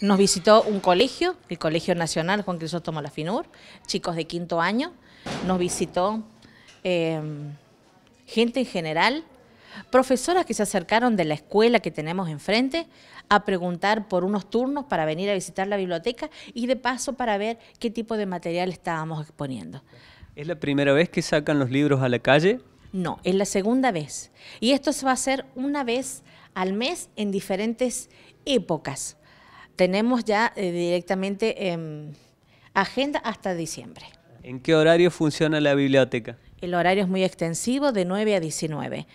Nos visitó un colegio, el Colegio Nacional Juan la Finur, chicos de quinto año. Nos visitó em, gente en general, profesoras que se acercaron de la escuela que tenemos enfrente a preguntar por unos turnos para venir a visitar la biblioteca y de paso para ver qué tipo de material estábamos exponiendo. ¿Es la primera vez que sacan los libros a la calle? No, es la segunda vez. Y esto se va a hacer una vez al mes en diferentes épocas tenemos ya eh, directamente agenda hasta diciembre. ¿En qué horario funciona la biblioteca? El horario es muy extensivo, de 9 a 19.